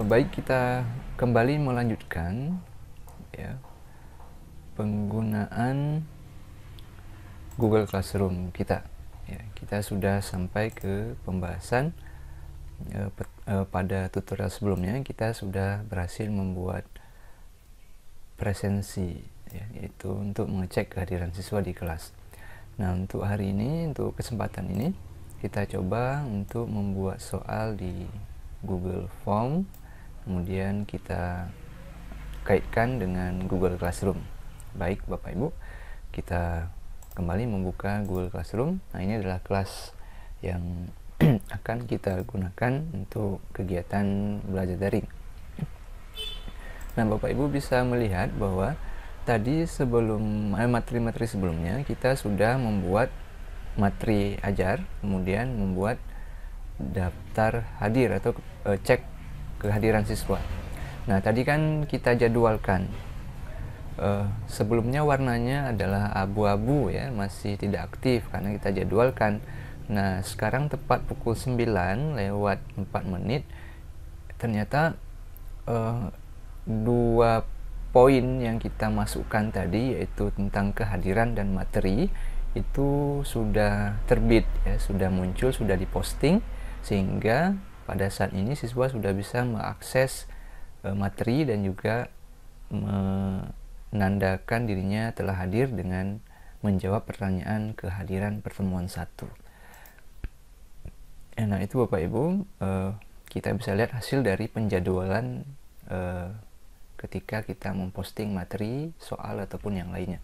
baik kita kembali melanjutkan ya penggunaan Google Classroom kita. Ya, kita sudah sampai ke pembahasan uh, pet, uh, pada tutorial sebelumnya kita sudah berhasil membuat presensi ya, yaitu untuk mengecek kehadiran siswa di kelas. Nah, untuk hari ini untuk kesempatan ini kita coba untuk membuat soal di Google Form kemudian kita kaitkan dengan Google Classroom baik Bapak Ibu kita kembali membuka Google Classroom nah ini adalah kelas yang akan kita gunakan untuk kegiatan belajar daring nah Bapak Ibu bisa melihat bahwa tadi sebelum eh, materi-materi sebelumnya kita sudah membuat materi ajar kemudian membuat daftar hadir atau e, cek kehadiran siswa. Nah, tadi kan kita jadwalkan uh, sebelumnya warnanya adalah abu-abu ya, masih tidak aktif karena kita jadwalkan. Nah, sekarang tepat pukul 9 lewat 4 menit ternyata uh, dua poin yang kita masukkan tadi yaitu tentang kehadiran dan materi itu sudah terbit ya, sudah muncul, sudah diposting sehingga pada saat ini siswa sudah bisa mengakses e, materi dan juga menandakan dirinya telah hadir dengan menjawab pertanyaan kehadiran pertemuan satu. Eh, nah itu Bapak Ibu, e, kita bisa lihat hasil dari penjadwalan e, ketika kita memposting materi, soal ataupun yang lainnya.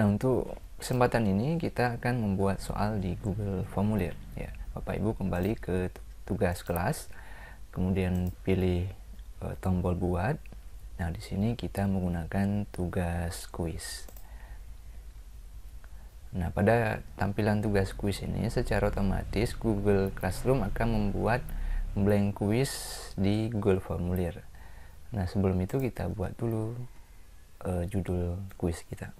Nah untuk kesempatan ini kita akan membuat soal di Google Formulir ya Bapak Ibu kembali ke tugas kelas kemudian pilih e, tombol buat nah di sini kita menggunakan tugas kuis nah pada tampilan tugas kuis ini secara otomatis Google Classroom akan membuat blank kuis di Google Formulir nah sebelum itu kita buat dulu e, judul kuis kita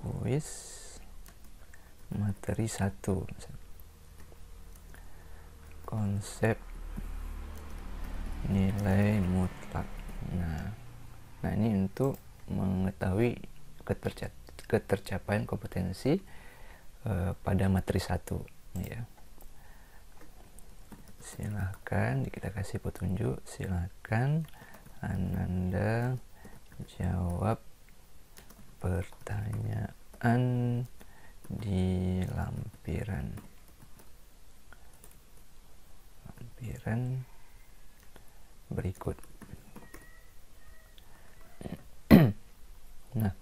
Kuis materi satu konsep nilai mutlak nah nah ini untuk mengetahui keterca ketercapaian kompetensi uh, pada materi satu ya silahkan kita kasih petunjuk silahkan Ananda jawab pertanyaan di lampiran lampiran berikut nah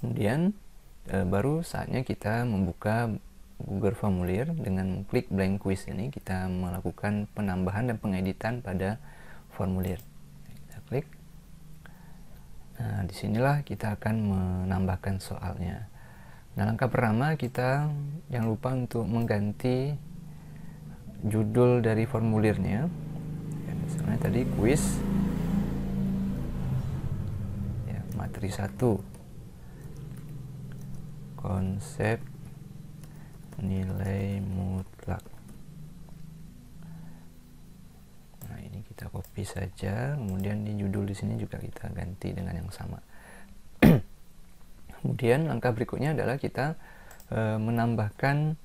kemudian e, baru saatnya kita membuka Google Formulir dengan klik blank quiz ini kita melakukan penambahan dan pengeditan pada formulir kita klik nah disinilah kita akan menambahkan soalnya Nah, langkah pertama kita jangan lupa untuk mengganti judul dari formulirnya. Ya, misalnya tadi kuis ya, materi 1 konsep nilai mutlak. Nah, ini kita copy saja, kemudian di judul di sini juga kita ganti dengan yang sama. Kemudian langkah berikutnya adalah kita uh, menambahkan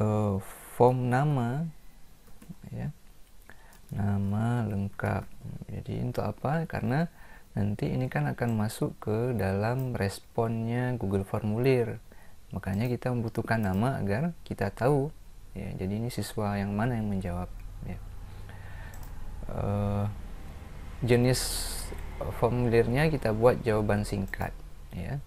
uh, form nama ya. Nama lengkap. Jadi untuk apa? Karena nanti ini kan akan masuk ke dalam responnya Google Formulir. Makanya kita membutuhkan nama agar kita tahu ya jadi ini siswa yang mana yang menjawab ya. uh, jenis formulirnya kita buat jawaban singkat ya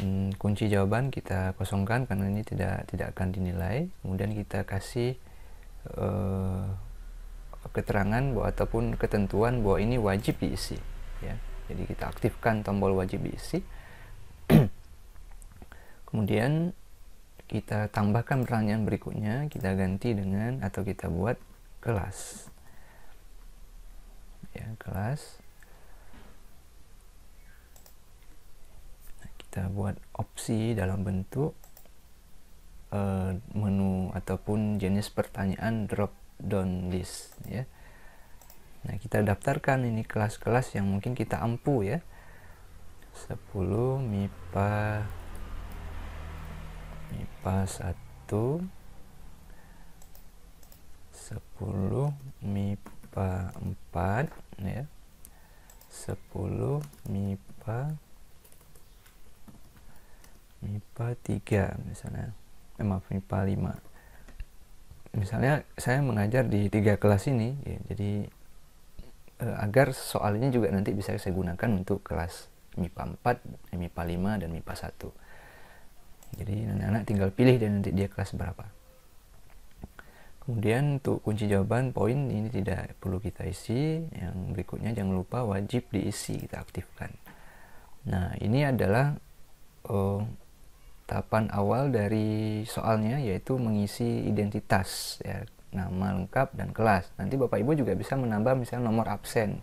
Hmm, kunci jawaban kita kosongkan karena ini tidak tidak akan dinilai. Kemudian kita kasih uh, keterangan bahwa ataupun ketentuan bahwa ini wajib diisi. Ya, jadi kita aktifkan tombol wajib diisi. Kemudian kita tambahkan pertanyaan berikutnya, kita ganti dengan atau kita buat kelas. Ya, kelas kita buat opsi dalam bentuk uh, menu ataupun jenis pertanyaan drop down list ya Nah kita daftarkan ini kelas-kelas yang mungkin kita ampu ya 10 MIPA MIPA 1 10 MIPA 4 ya 10 MIPA MIPA 3 misalnya eh, maaf MIPA 5 misalnya saya mengajar di tiga kelas ini ya, jadi eh, agar soalnya juga nanti bisa saya gunakan untuk kelas MIPA 4, MIPA 5, dan MIPA 1 jadi anak-anak tinggal pilih dan nanti dia kelas berapa kemudian untuk kunci jawaban poin ini tidak perlu kita isi yang berikutnya jangan lupa wajib diisi kita aktifkan nah ini adalah uh, tahapan awal dari soalnya yaitu mengisi identitas ya nama lengkap dan kelas nanti bapak ibu juga bisa menambah misalnya nomor absen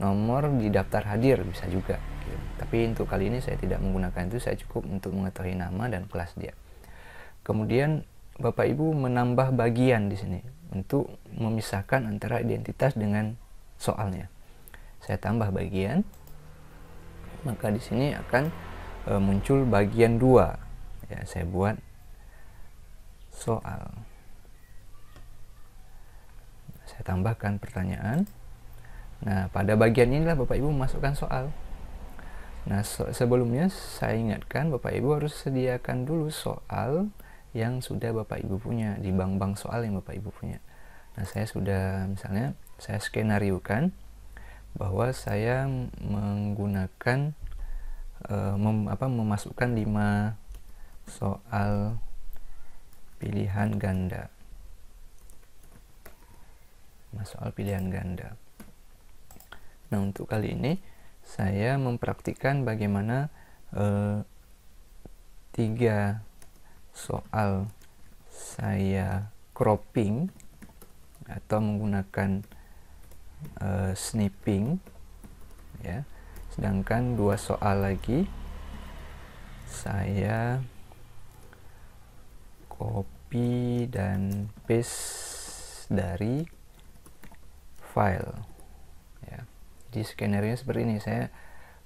nomor di daftar hadir bisa juga gitu. tapi untuk kali ini saya tidak menggunakan itu saya cukup untuk mengetahui nama dan kelas dia kemudian bapak ibu menambah bagian di sini untuk memisahkan antara identitas dengan soalnya saya tambah bagian maka di sini akan e, muncul bagian dua ya saya buat soal saya tambahkan pertanyaan nah pada bagian inilah bapak ibu masukkan soal nah so sebelumnya saya ingatkan bapak ibu harus sediakan dulu soal yang sudah bapak ibu punya di bank-bank soal yang bapak ibu punya nah saya sudah misalnya saya skenariokan bahwa saya menggunakan uh, mem, apa memasukkan 5 soal pilihan ganda nah, soal pilihan ganda nah untuk kali ini saya mempraktikkan bagaimana eh, tiga soal saya cropping atau menggunakan eh, snipping ya sedangkan dua soal lagi saya copy dan paste dari file ya di skenernya seperti ini saya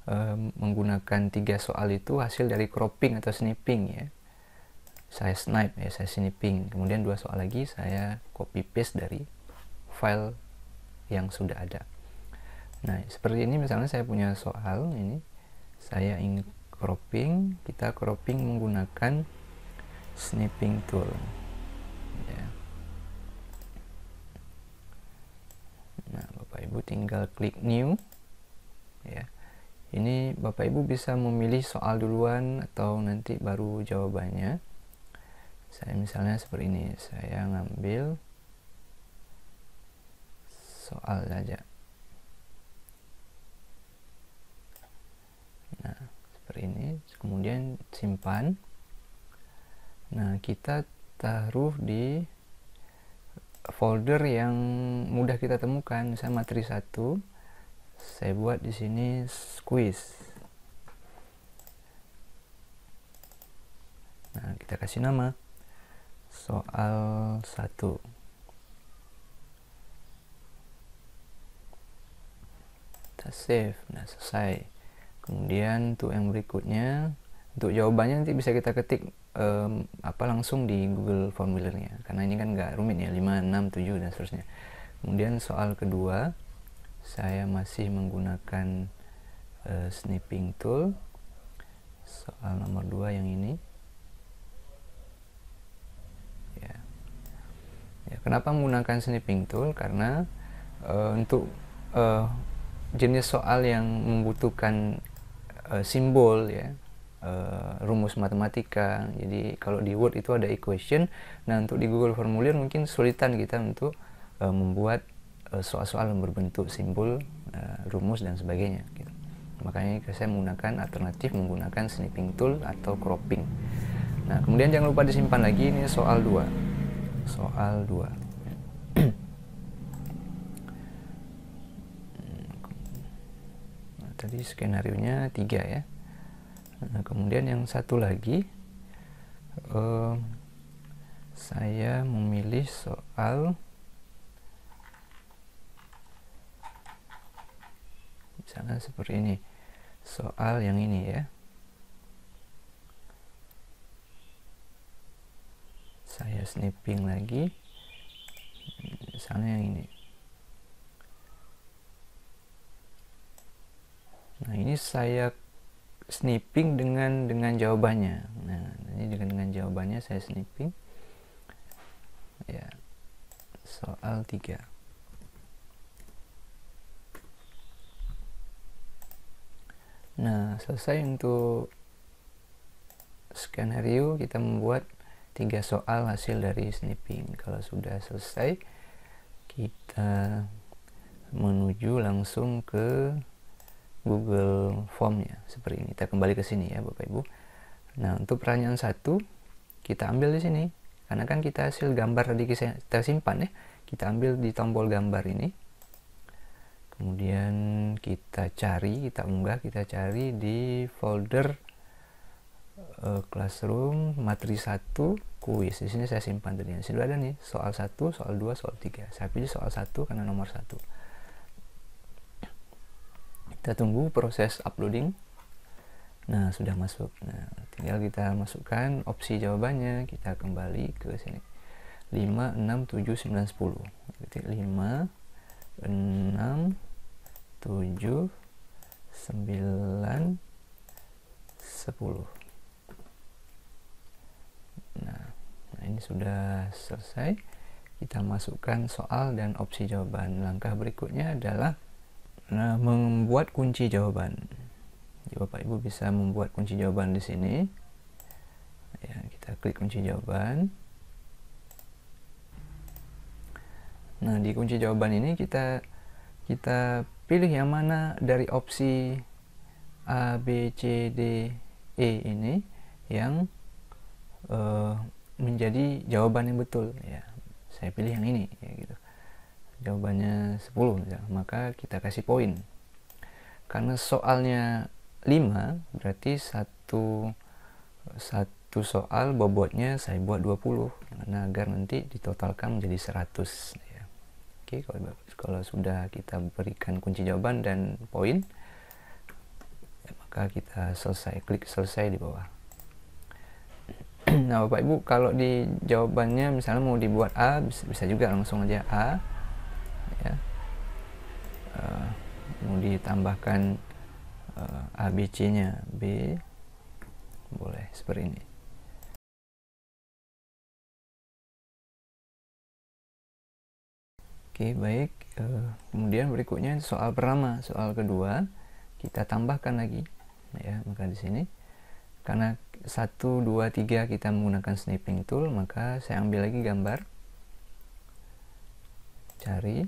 um, menggunakan tiga soal itu hasil dari cropping atau snipping ya saya snipe ya saya snipping kemudian dua soal lagi saya copy paste dari file yang sudah ada nah seperti ini misalnya saya punya soal ini saya ingin cropping kita cropping menggunakan snipping tool ya. nah bapak ibu tinggal klik new ya ini bapak ibu bisa memilih soal duluan atau nanti baru jawabannya saya misalnya seperti ini saya ngambil soal saja nah seperti ini kemudian simpan nah kita taruh di folder yang mudah kita temukan misalnya materi 1 saya buat di sini squeeze nah kita kasih nama soal 1 kita save nah selesai kemudian untuk yang berikutnya untuk jawabannya nanti bisa kita ketik um, apa langsung di Google formulirnya karena ini kan nggak rumit ya 5, 6, 7 dan seterusnya kemudian soal kedua saya masih menggunakan uh, snipping tool soal nomor 2 yang ini ya. ya kenapa menggunakan snipping tool karena uh, untuk uh, jenis soal yang membutuhkan uh, simbol ya uh, rumus matematika. Jadi kalau di Word itu ada equation. Nah untuk di Google Formulir mungkin sulitan kita untuk uh, membuat eh, soal-soal uh, yang berbentuk simbol, uh, rumus dan sebagainya. Gitu. Makanya saya menggunakan alternatif menggunakan snipping tool atau cropping. Nah kemudian jangan lupa disimpan lagi ini soal 2 Soal 2 nah, tadi skenario nya tiga ya Nah, kemudian yang satu lagi uh, saya memilih soal misalnya seperti ini soal yang ini ya saya snipping lagi misalnya yang ini nah ini saya snipping dengan dengan jawabannya. Nah, ini dengan dengan jawabannya saya snipping. Ya. Soal 3. Nah, selesai untuk skenario kita membuat tiga soal hasil dari snipping. Kalau sudah selesai, kita menuju langsung ke Google Formnya seperti ini. Kita kembali ke sini ya Bapak Ibu. Nah untuk pertanyaan satu kita ambil di sini karena kan kita hasil gambar tadi kita simpan ya. Kita ambil di tombol gambar ini. Kemudian kita cari, kita unggah, kita cari di folder uh, classroom materi Satu kuis. Di sini saya simpan tadi. Di ada nih soal satu, soal dua, soal tiga. Saya pilih soal satu karena nomor satu kita tunggu proses uploading nah sudah masuk nah tinggal kita masukkan opsi jawabannya kita kembali ke sini 5 6 7 9 10 Berarti 5 6 7 9 10 nah, nah ini sudah selesai kita masukkan soal dan opsi jawaban langkah berikutnya adalah nah, membuat kunci jawaban. Jadi Bapak Ibu bisa membuat kunci jawaban di sini. Ya, kita klik kunci jawaban. Nah, di kunci jawaban ini kita kita pilih yang mana dari opsi A, B, C, D, E ini yang uh, menjadi jawaban yang betul ya. Saya pilih yang ini ya gitu jawabannya 10 misalnya, maka kita kasih poin karena soalnya 5 berarti satu satu soal bobotnya saya buat 20 karena agar nanti ditotalkan menjadi 100 ya. Oke, kalau, kalau sudah kita berikan kunci jawaban dan poin ya, maka kita selesai klik selesai di bawah nah Bapak Ibu kalau di jawabannya misalnya mau dibuat A bisa juga langsung aja A mau ditambahkan uh, eh, ABC nya B boleh seperti ini Oke baik uh, kemudian berikutnya soal pertama soal kedua kita tambahkan lagi ya maka di sini karena 1, 2, 3 kita menggunakan snipping tool maka saya ambil lagi gambar cari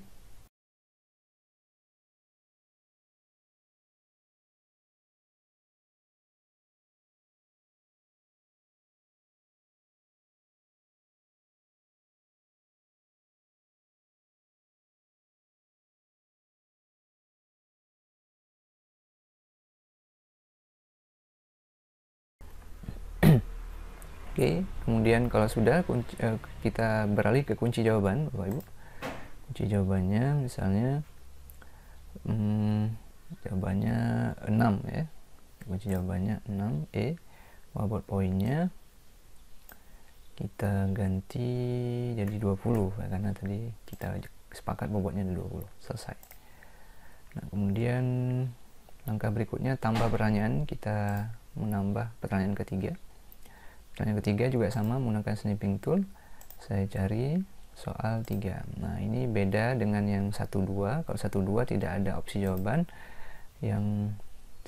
Oke, kemudian kalau sudah kunci, eh, kita beralih ke kunci jawaban, Bapak Ibu. Kunci jawabannya misalnya hmm, jawabannya 6 ya. Kunci jawabannya 6 E. Buat poinnya kita ganti jadi 20 ya, karena tadi kita sepakat bobotnya ada 20. Selesai. Nah, kemudian langkah berikutnya tambah pertanyaan, kita menambah pertanyaan ketiga dan yang ketiga juga sama menggunakan snipping tool saya cari soal 3 nah ini beda dengan yang dua kalau dua tidak ada opsi jawaban yang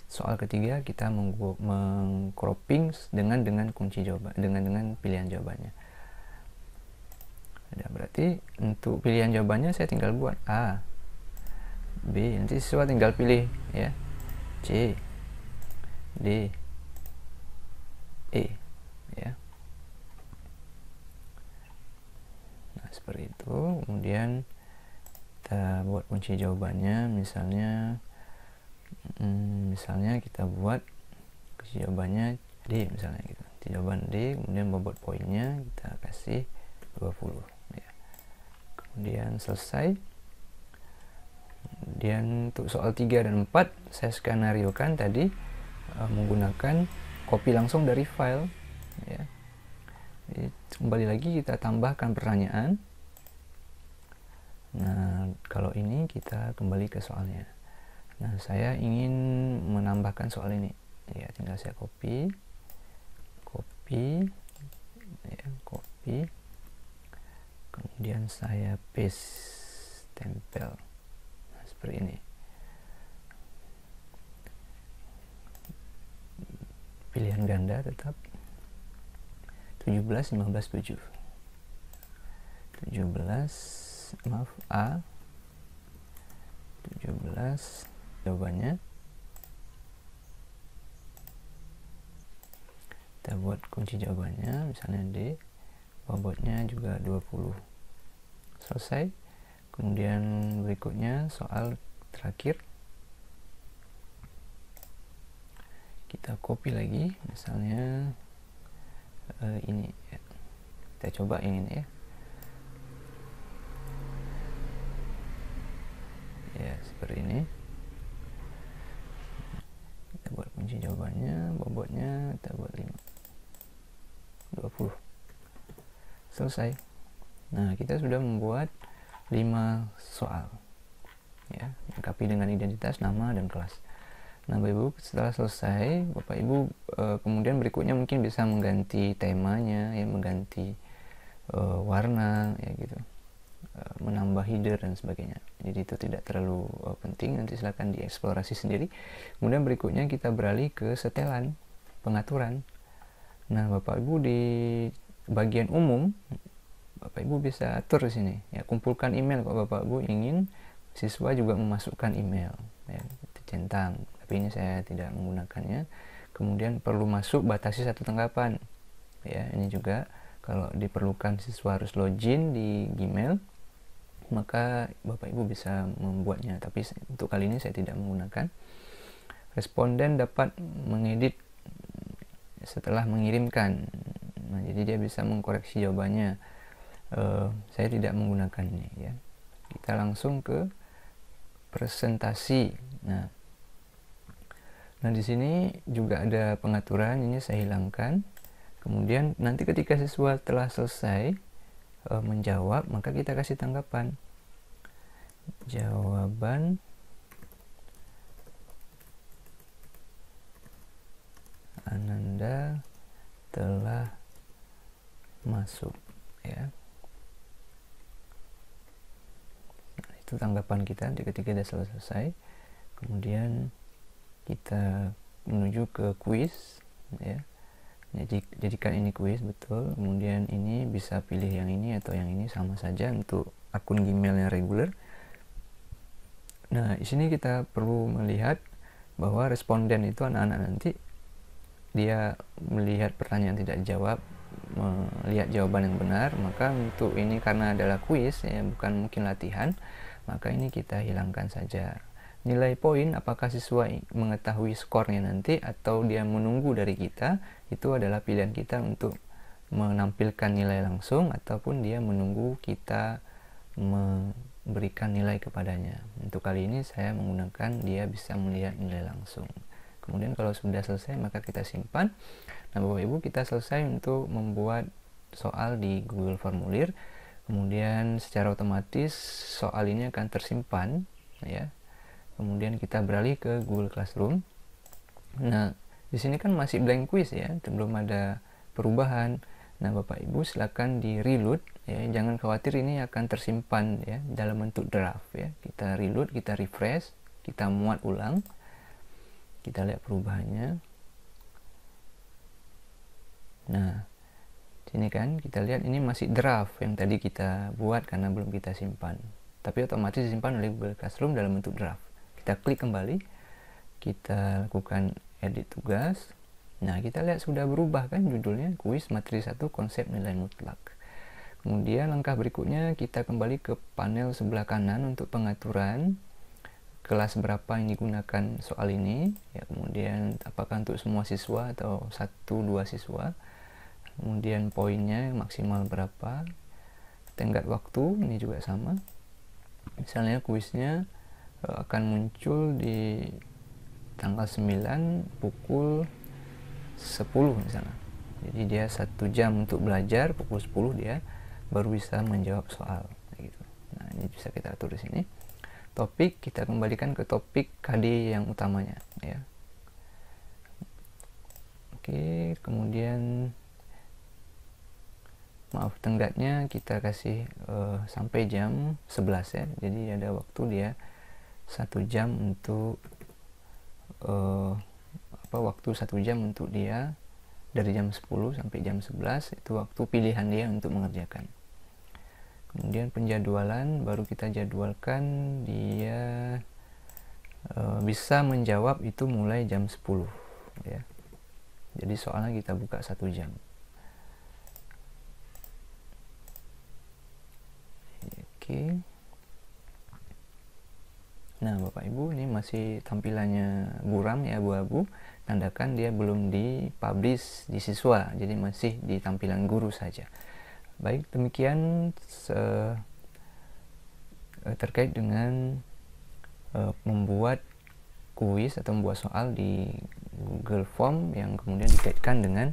soal ketiga kita mengcropping dengan dengan kunci jawaban dengan dengan pilihan jawabannya ada berarti untuk pilihan jawabannya saya tinggal buat A B nanti siswa tinggal pilih ya C D E seperti itu kemudian kita buat kunci jawabannya misalnya hmm, misalnya kita buat kunci jawabannya D misalnya gitu kunci jawaban D kemudian bobot poinnya kita kasih 20 ya. kemudian selesai kemudian untuk soal 3 dan 4 saya skenario kan tadi e, menggunakan copy langsung dari file ya. Jadi, kembali lagi kita tambahkan pertanyaan Nah, kalau ini kita kembali ke soalnya. Nah, saya ingin menambahkan soal ini. Ya, tinggal saya copy, copy, ya, copy. Kemudian saya paste tempel. Nah, seperti ini. Pilihan ganda tetap 17 15 7. 17 maaf A 17 jawabannya kita buat kunci jawabannya misalnya D bobotnya juga 20 selesai kemudian berikutnya soal terakhir kita copy lagi misalnya uh, ini kita coba yang ini ya ya seperti ini kita buat kunci jawabannya bobotnya kita buat 5 20 selesai nah kita sudah membuat 5 soal ya lengkapi dengan identitas nama dan kelas nah bapak ibu setelah selesai bapak ibu e, kemudian berikutnya mungkin bisa mengganti temanya ya mengganti e, warna ya gitu Eh, menambah header dan sebagainya. Jadi itu tidak terlalu eh, penting, nanti silahkan dieksplorasi sendiri. Kemudian berikutnya kita beralih ke setelan, pengaturan. Nah, Bapak Ibu di bagian umum, Bapak Ibu bisa atur di sini. Ya, kumpulkan email kalau Bapak Ibu ingin siswa juga memasukkan email. Ya, centang, tapi ini saya tidak menggunakannya. Kemudian perlu masuk batasi satu tanggapan. Ya, ini juga kalau diperlukan siswa harus login di Gmail maka Bapak Ibu bisa membuatnya. Tapi untuk kali ini saya tidak menggunakan. Responden dapat mengedit setelah mengirimkan. Nah, jadi dia bisa mengkoreksi jawabannya. Uh, saya tidak menggunakannya ya. Kita langsung ke presentasi. Nah, nah di sini juga ada pengaturan. Ini saya hilangkan. Kemudian nanti ketika siswa telah selesai e, menjawab maka kita kasih tanggapan jawaban Ananda telah masuk ya nah, itu tanggapan kita ketika sudah selesai kemudian kita menuju ke quiz ya jadi jadikan ini kuis betul kemudian ini bisa pilih yang ini atau yang ini sama saja untuk akun Gmail yang reguler nah di sini kita perlu melihat bahwa responden itu anak-anak nanti dia melihat pertanyaan tidak dijawab melihat jawaban yang benar maka untuk ini karena adalah kuis ya bukan mungkin latihan maka ini kita hilangkan saja nilai poin apakah siswa mengetahui skornya nanti atau dia menunggu dari kita itu adalah pilihan kita untuk menampilkan nilai langsung ataupun dia menunggu kita memberikan nilai kepadanya. Untuk kali ini saya menggunakan dia bisa melihat nilai langsung. Kemudian kalau sudah selesai maka kita simpan. Nah Bapak Ibu kita selesai untuk membuat soal di Google Formulir. Kemudian secara otomatis soal ini akan tersimpan ya Kemudian kita beralih ke Google Classroom. Nah, di sini kan masih blank quiz ya, belum ada perubahan. Nah, Bapak Ibu silakan di reload ya. Jangan khawatir ini akan tersimpan ya dalam bentuk draft ya. Kita reload, kita refresh, kita muat ulang. Kita lihat perubahannya. Nah, sini kan kita lihat ini masih draft yang tadi kita buat karena belum kita simpan. Tapi otomatis disimpan oleh Google Classroom dalam bentuk draft kita klik kembali kita lakukan edit tugas nah kita lihat sudah berubah kan judulnya kuis materi 1 konsep nilai mutlak kemudian langkah berikutnya kita kembali ke panel sebelah kanan untuk pengaturan kelas berapa yang digunakan soal ini ya kemudian apakah untuk semua siswa atau satu dua siswa kemudian poinnya maksimal berapa tenggat waktu ini juga sama misalnya kuisnya akan muncul di tanggal 9 pukul 10 misalnya jadi dia satu jam untuk belajar pukul 10 dia baru bisa menjawab soal gitu nah ini bisa kita atur di sini topik kita kembalikan ke topik KD yang utamanya ya oke kemudian maaf tenggatnya kita kasih uh, sampai jam 11 ya jadi ada waktu dia satu jam untuk uh, apa waktu satu jam untuk dia dari jam 10 sampai jam 11 itu waktu pilihan dia untuk mengerjakan kemudian penjadwalan baru kita jadwalkan dia e, bisa menjawab itu mulai jam 10 ya jadi soalnya kita buka satu jam oke okay. Nah, Bapak Ibu, ini masih tampilannya buram ya abu-abu, tandakan dia belum dipublish di siswa, jadi masih di tampilan guru saja. Baik, demikian eh, terkait dengan e, membuat kuis atau membuat soal di Google Form yang kemudian dikaitkan dengan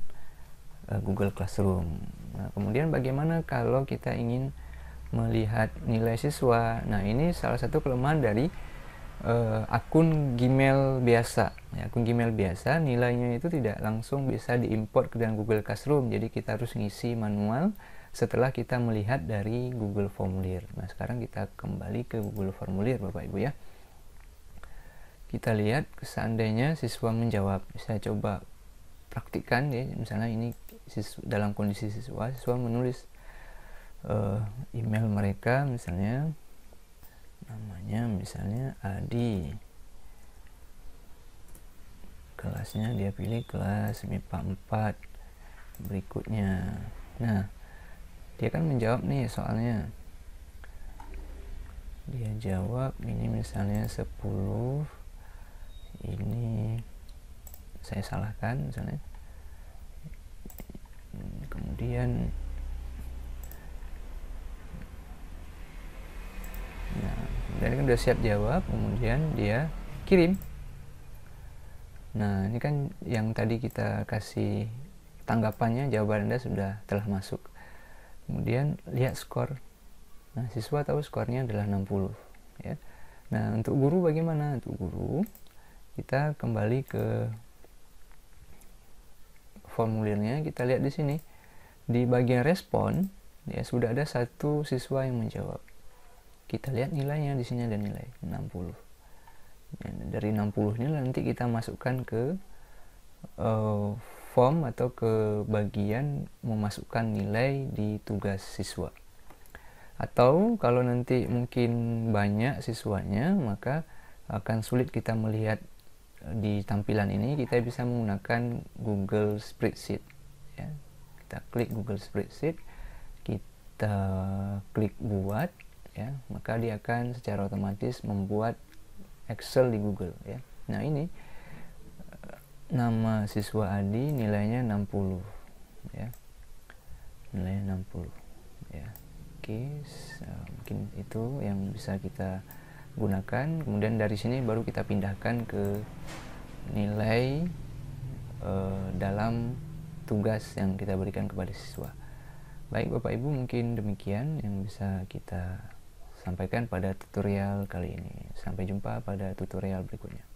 e, Google Classroom. Nah, kemudian bagaimana kalau kita ingin melihat nilai siswa? Nah, ini salah satu kelemahan dari uh, akun Gmail biasa. Ya, akun Gmail biasa nilainya itu tidak langsung bisa diimport ke dalam Google Classroom. Jadi kita harus ngisi manual setelah kita melihat dari Google Formulir. Nah, sekarang kita kembali ke Google Formulir Bapak Ibu ya. Kita lihat seandainya siswa menjawab. Saya coba praktikkan ya, misalnya ini dalam kondisi siswa, siswa menulis uh, email mereka misalnya namanya misalnya Adi kelasnya dia pilih kelas MIPA 4 berikutnya nah dia kan menjawab nih soalnya dia jawab ini misalnya 10 ini saya salahkan misalnya kemudian nah ini kan udah siap jawab kemudian dia kirim nah ini kan yang tadi kita kasih tanggapannya jawaban anda sudah telah masuk kemudian lihat skor nah siswa tahu skornya adalah 60 ya nah untuk guru bagaimana untuk guru kita kembali ke formulirnya kita lihat di sini di bagian respon ya sudah ada satu siswa yang menjawab kita lihat nilainya di sini ada nilai 60 dan dari 60 ini nanti kita masukkan ke uh, form atau ke bagian memasukkan nilai di tugas siswa atau kalau nanti mungkin banyak siswanya maka akan sulit kita melihat eh, di tampilan ini kita bisa menggunakan Google Spreadsheet ya kita klik Google Spreadsheet kita klik buat ya maka dia akan secara otomatis membuat Excel di Google ya nah ini eh, nama siswa Adi nilainya 60 ya nilainya 60 ya oke so, eh, mungkin itu yang bisa kita gunakan kemudian dari sini baru kita pindahkan ke nilai uh, dalam tugas yang kita berikan kepada siswa baik Bapak Ibu mungkin demikian yang bisa kita sampaikan pada tutorial kali ini. Sampai jumpa pada tutorial berikutnya.